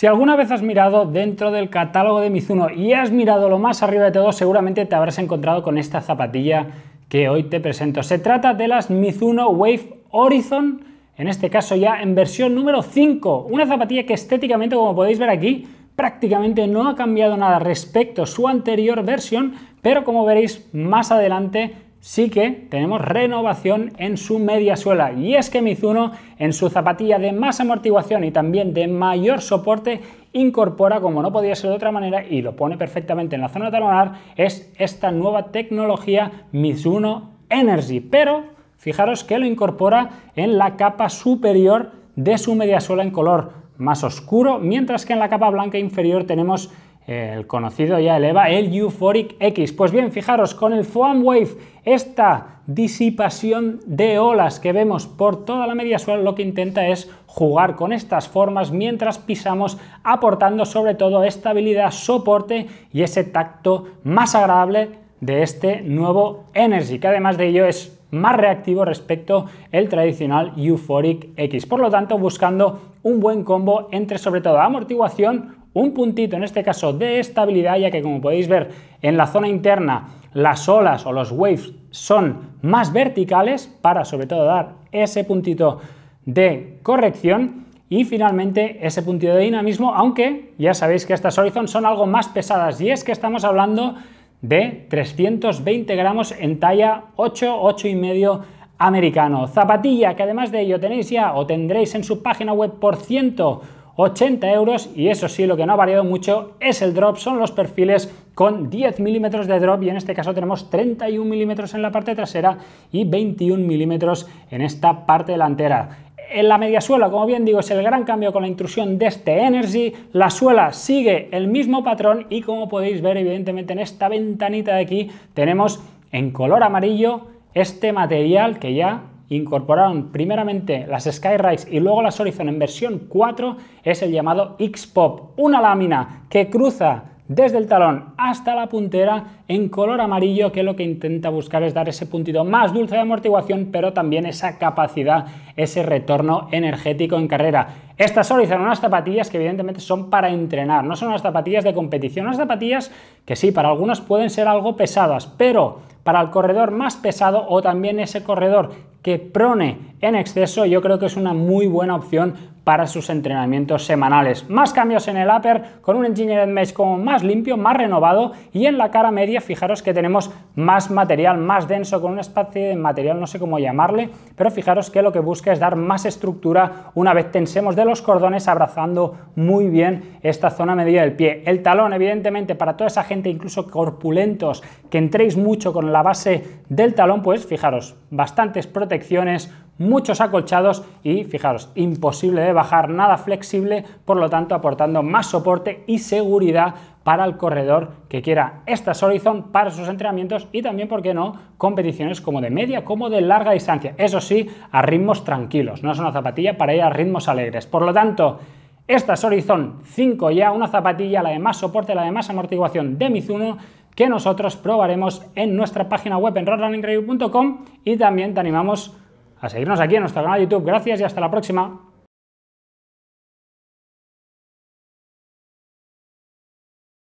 Si alguna vez has mirado dentro del catálogo de Mizuno y has mirado lo más arriba de todo, seguramente te habrás encontrado con esta zapatilla que hoy te presento. Se trata de las Mizuno Wave Horizon, en este caso ya en versión número 5, una zapatilla que estéticamente, como podéis ver aquí, prácticamente no ha cambiado nada respecto a su anterior versión, pero como veréis más adelante sí que tenemos renovación en su media suela. Y es que Mizuno en su zapatilla de más amortiguación y también de mayor soporte incorpora, como no podía ser de otra manera, y lo pone perfectamente en la zona talonar, es esta nueva tecnología Mizuno Energy. Pero fijaros que lo incorpora en la capa superior de su media suela en color más oscuro, mientras que en la capa blanca inferior tenemos el conocido ya eleva el Euphoric X. Pues bien, fijaros, con el Foam Wave, esta disipación de olas que vemos por toda la media suela lo que intenta es jugar con estas formas mientras pisamos, aportando sobre todo estabilidad, soporte y ese tacto más agradable de este nuevo Energy, que además de ello es más reactivo respecto el tradicional Euphoric X. Por lo tanto, buscando un buen combo entre sobre todo amortiguación, un puntito, en este caso de estabilidad, ya que como podéis ver en la zona interna las olas o los waves son más verticales para sobre todo dar ese puntito de corrección y finalmente ese puntito de dinamismo, aunque ya sabéis que estas Horizon son algo más pesadas y es que estamos hablando de 320 gramos en talla 8, 8 y medio americano. Zapatilla que además de ello tenéis ya o tendréis en su página web por ciento 80 euros y eso sí, lo que no ha variado mucho es el drop, son los perfiles con 10 milímetros de drop y en este caso tenemos 31 milímetros en la parte trasera y 21 milímetros en esta parte delantera en la media suela, como bien digo, es el gran cambio con la intrusión de este Energy. La suela sigue el mismo patrón y como podéis ver, evidentemente, en esta ventanita de aquí tenemos en color amarillo este material que ya incorporaron primeramente las Skyrise y luego las Horizon en versión 4 es el llamado X-Pop, una lámina que cruza desde el talón hasta la puntera en color amarillo que lo que intenta buscar es dar ese puntito más dulce de amortiguación pero también esa capacidad, ese retorno energético en carrera. Estas Horizon, unas zapatillas que evidentemente son para entrenar, no son unas zapatillas de competición, unas zapatillas que sí, para algunas pueden ser algo pesadas, pero para el corredor más pesado o también ese corredor que prone en exceso, yo creo que es una muy buena opción para sus entrenamientos semanales. Más cambios en el upper, con un Engineered Mesh como más limpio, más renovado y en la cara media fijaros que tenemos más material, más denso, con un espacio de material, no sé cómo llamarle, pero fijaros que lo que busca es dar más estructura una vez tensemos de los cordones abrazando muy bien esta zona media del pie. El talón, evidentemente, para toda esa gente, incluso corpulentos, que entréis mucho con la base del talón, pues fijaros, bastantes protecciones protecciones, muchos acolchados y fijaros, imposible de bajar, nada flexible, por lo tanto aportando más soporte y seguridad para el corredor que quiera estas Horizon para sus entrenamientos y también, ¿por qué no?, competiciones como de media como de larga distancia. Eso sí, a ritmos tranquilos, no es una zapatilla para ir a ritmos alegres. Por lo tanto, esta Horizon 5 ya, una zapatilla, la de más soporte, la de más amortiguación de Mizuno, que nosotros probaremos en nuestra página web en roadrunningcredit.com y también te animamos a seguirnos aquí en nuestro canal de YouTube. Gracias y hasta la próxima.